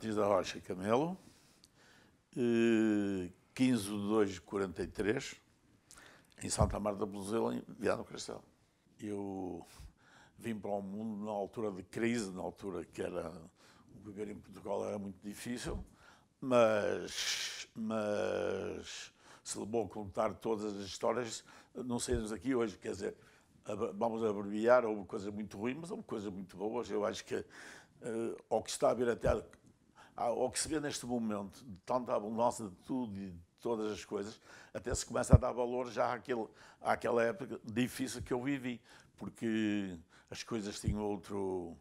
Martins da Rocha Camelo, 15 eh, de 2 de 43, em Santa Marta de Bozela, em Viado Castelo. Eu vim para o mundo na altura de crise, na altura que era o viver em Portugal era muito difícil, mas, mas se levou a contar todas as histórias, não saímos aqui hoje, quer dizer, vamos abreviar, houve coisas muito ruins, mas houve coisas muito boas. Eu acho que uh, ao que está a vir até ao ah, que se vê neste momento, de tanta abundância de tudo e de todas as coisas, até se começa a dar valor já àquele, àquela época difícil que eu vivi, porque as coisas tinham outro,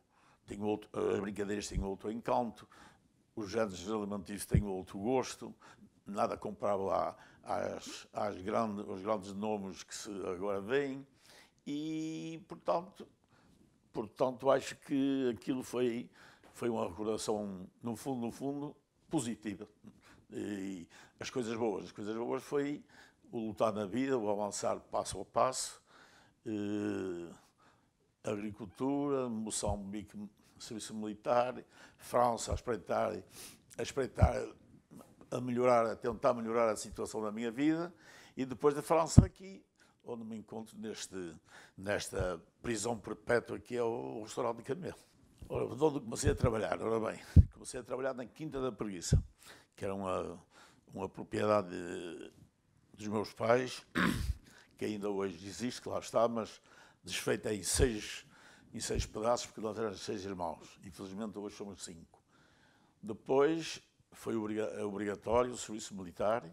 tinham outro as brincadeiras tinham outro encanto, os géneros alimentícios tinham outro gosto, nada comparável à, às, às grandes, aos grandes nomes que se agora vêm, e, portanto, portanto, acho que aquilo foi foi uma recordação, no fundo, no fundo, positiva. E as coisas boas, as coisas boas foi o lutar na vida, o avançar passo a passo, agricultura, agricultura, Moçambique, serviço militar, França a espreitar, a espreitar, a melhorar, a tentar melhorar a situação da minha vida, e depois da França aqui, onde me encontro neste, nesta prisão perpétua que é o restaurante de Camelo. Ora, de onde comecei a trabalhar? Ora bem, comecei a trabalhar na Quinta da Preguiça, que era uma, uma propriedade dos meus pais, que ainda hoje existe, que lá está, mas desfeita em seis, em seis pedaços, porque nós éramos seis irmãos. Infelizmente, hoje somos cinco. Depois foi obrigatório o serviço militar,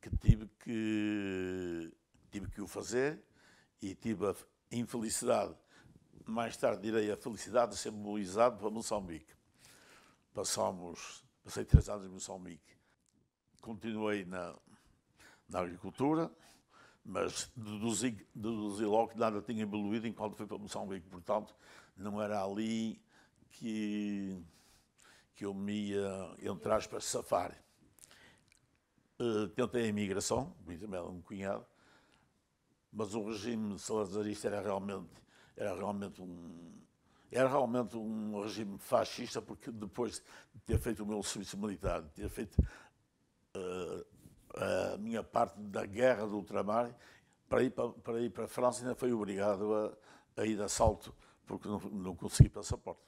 que tive que, tive que o fazer e tive a infelicidade mais tarde direi a felicidade de ser mobilizado para Moçambique. Passamos, passei três anos em Moçambique. Continuei na, na agricultura, mas deduzi, deduzi logo que nada tinha evoluído enquanto fui para Moçambique. Portanto, não era ali que, que eu me ia, entre aspas, safar. Uh, tentei a imigração, também um cunhado, mas o regime salazarista era realmente era realmente um era realmente um regime fascista porque depois de ter feito o meu serviço militar, de ter feito uh, a minha parte da guerra do ultramar, para ir para, para, ir para a França ainda fui obrigado a, a ir de assalto porque não, não consegui passaporte.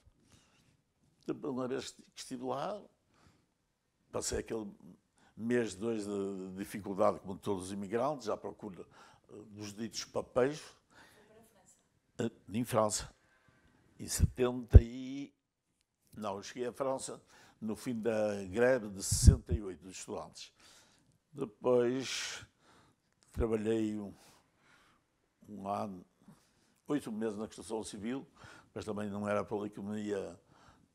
Uma vez que estive lá, passei aquele mês, dois de dificuldade, como todos os imigrantes, à procura eh, dos ditos papéis, em França. Em 70 e... Não, cheguei à França no fim da greve de 68 dos estudantes. Depois trabalhei um, um ano, oito meses na construção civil, mas também não era para ali que me ia,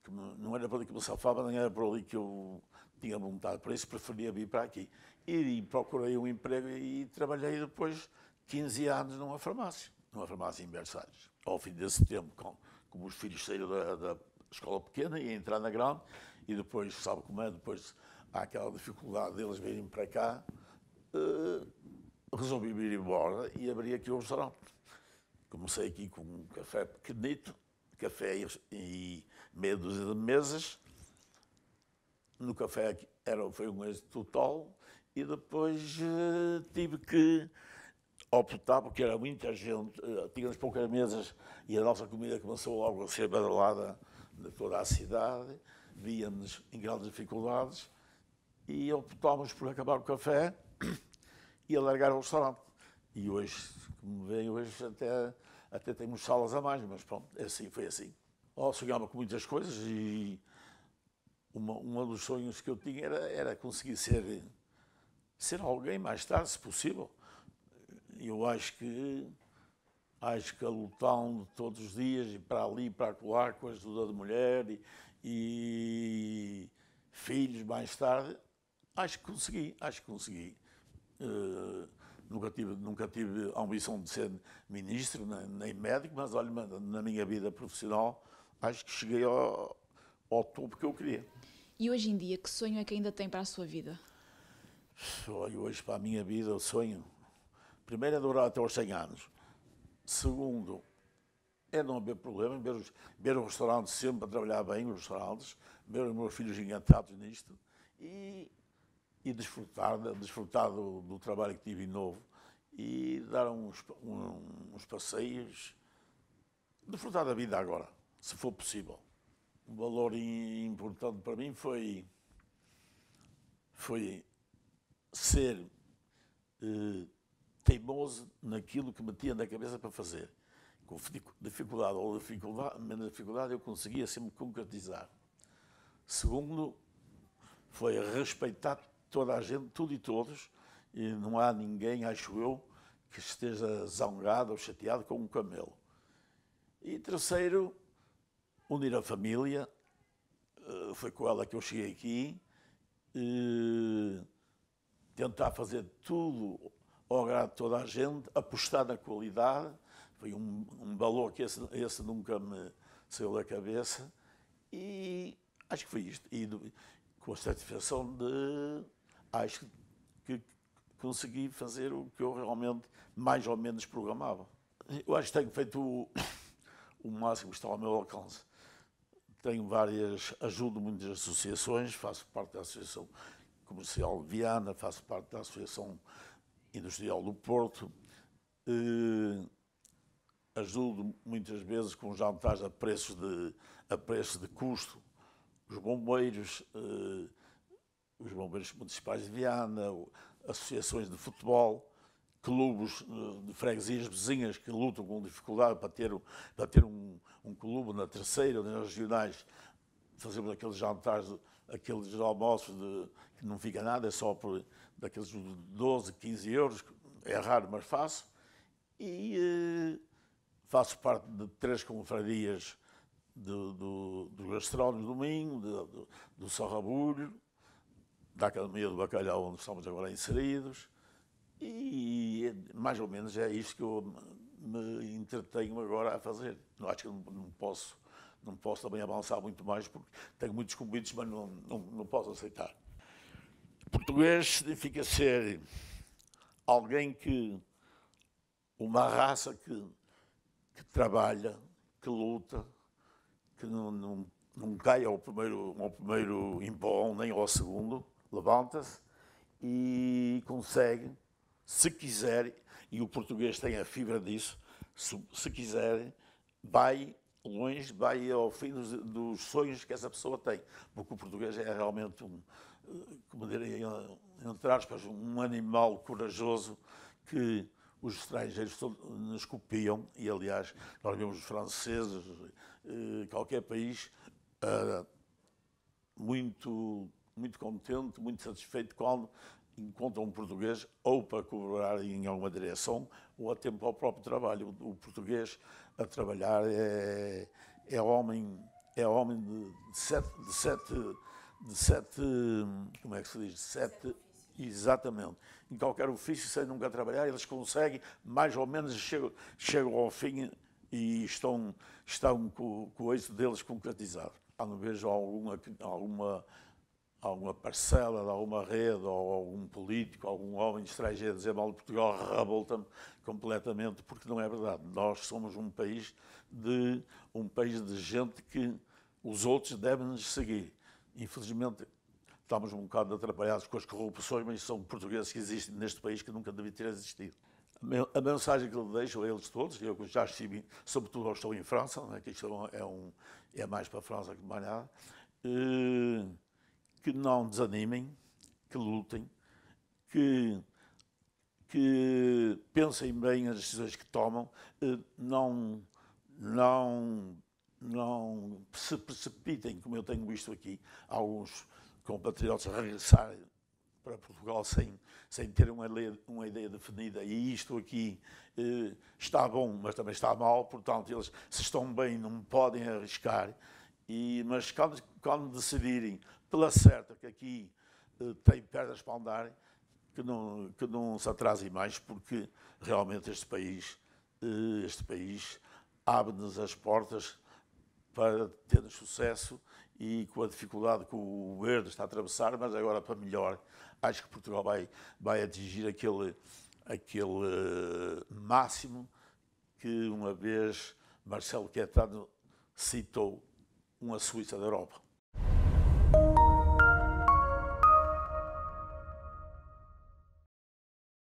que me, não era para ali que me safava, nem era para ali que eu tinha vontade. Por isso preferia vir para aqui. E, e procurei um emprego e trabalhei depois 15 anos numa farmácia numa farmácia em Versalhes. Ao fim desse tempo, como, como os filhos saíram da, da escola pequena e entrar na grande, e depois, sabe como é, depois há aquela dificuldade deles virem para cá, uh, resolvi ir embora e abri aqui um restaurante. Comecei aqui com um café pequenito, café e meia dúzia de mesas. No café era, foi um êxito total e depois uh, tive que optar, porque era muita gente, eh, tínhamos poucas mesas e a nossa comida começou logo a ser badalada de toda a cidade, víamos em grandes dificuldades e optámos por acabar o café e alargar o restaurante. E hoje, como veem, hoje até, até temos salas a mais, mas pronto, é assim, foi assim. Oh, sonhava com muitas coisas e uma, uma dos sonhos que eu tinha era, era conseguir ser, ser alguém mais tarde, se possível eu acho que acho que a todos os dias e para ali, para lá, com a ajuda de mulher e, e, filhos mais tarde, acho que consegui, acho que consegui. Uh, nunca tive, nunca tive a ambição de ser ministro nem, nem médico, mas olha, na minha vida profissional acho que cheguei ao, ao topo que eu queria. E hoje em dia, que sonho é que ainda tem para a sua vida? Olha, hoje para a minha vida, o sonho primeiro, é durar até aos 100 anos. Segundo, é não haver problemas, ver, os, ver o restaurante sempre a trabalhar bem, os restaurantes, ver os meus filhos encantados nisto e, e desfrutar, desfrutar do, do, trabalho que tive novo e dar uns, um, uns passeios, desfrutar da vida agora, se for possível. Um valor importante para mim foi, foi ser. Eh, teimoso naquilo que me tinha na cabeça para fazer. Com dificuldade ou dificuldade, menos dificuldade, eu conseguia sempre concretizar. Segundo, foi respeitar toda a gente, tudo e todos, e não há ninguém, acho eu, que esteja zangado ou chateado com um camelo. E terceiro, unir a família. Eh, foi com ela que eu cheguei aqui. E tentar fazer tudo ao agrado de toda a gente, apostar na qualidade, foi um, um valor que esse, esse, nunca me saiu da cabeça, e acho que foi isto. E com a satisfação de, acho que, que consegui fazer o que eu realmente mais ou menos programava. Eu acho que tenho feito o, o máximo que está ao meu alcance. Tenho várias, ajudo muitas associações, faço parte da Associação Comercial Viana, faço parte da Associação industrial do Porto, eh, ajudo muitas vezes com jantares a preços de, a preço de custo. Os bombeiros, eh, os bombeiros municipais de Viana, associações de futebol, clubes eh, de freguesias vizinhas que lutam com dificuldade para ter, para ter um, um clube na terceira, nas regionais, fazemos aqueles jantares de, aqueles almoços de, que não fica nada, é só por daqueles 12, 15 euros, é raro, mas faço. E eh, faço parte de três confrarias do, do, do Gastrónomo Domingo, do, do, do Sarrabulho, da Academia do Bacalhau, onde estamos agora inseridos. E mais ou menos é isto que eu me entretenho agora a fazer. Não acho que não, não posso não posso também avançar muito mais porque tenho muitos convites, mas não, não, não posso aceitar. Português significa ser alguém que, uma raça que, que trabalha, que luta, que não, não, não cai ao primeiro, ao primeiro empurrão nem ao segundo, levanta-se e consegue, se quiser, e o português tem a fibra disso, se, se quiser, vai longe, vai ao fim dos, dos, sonhos que essa pessoa tem, porque o português é realmente um, como diria, entre aspas, um animal corajoso que os estrangeiros nos copiam, e aliás, nós vemos os franceses, eh, qualquer país, eh, muito, muito contente, muito satisfeito quando encontram um português ou para colaborar em alguma direção ou a tempo ao próprio trabalho. O, português a trabalhar é, é homem, é homem de, de, sete, de, sete, de sete, como é que se diz, de sete, exatamente, em qualquer ofício, sem nunca trabalhar, eles conseguem, mais ou menos, chegam, chegam ao fim e estão, estão com, com o êxito deles concretizado. no vejo alguma, alguma alguma parcela de alguma rede ou algum político, algum homem estrangeiro dizer mal de Portugal, revolta-me completamente, porque não é verdade. Nós somos um país de, um país de gente que os outros devem nos seguir. Infelizmente, estamos um bocado atrapalhados com as corrupções, mas são portugueses que existem neste país que nunca deviam ter existido. A mensagem que eu deixo a eles todos, eu já estive, sobretudo eu estou em França, né, que isto é, é, um, é mais para a França que mais nada, uh, que não desanimem, que lutem, que, que pensem bem as decisões que tomam, eh, não, não, não se precipitem, como eu tenho visto aqui, alguns compatriotas regressarem para Portugal sem, sem ter uma, lei, uma ideia definida. E isto aqui eh, está bom, mas também está mal, portanto, eles se estão bem não podem arriscar. E, mas quando, quando decidirem, pela certa que aqui eh, tem pernas para andar, que não, que não se atrase mais, porque realmente este país, eh, este país abre-nos as portas para ter sucesso e com a dificuldade que o governo está a atravessar, mas agora para melhor, acho que Portugal vai, vai atingir aquele, aquele eh, máximo que uma vez Marcelo Quetano citou uma Suíça da Europa.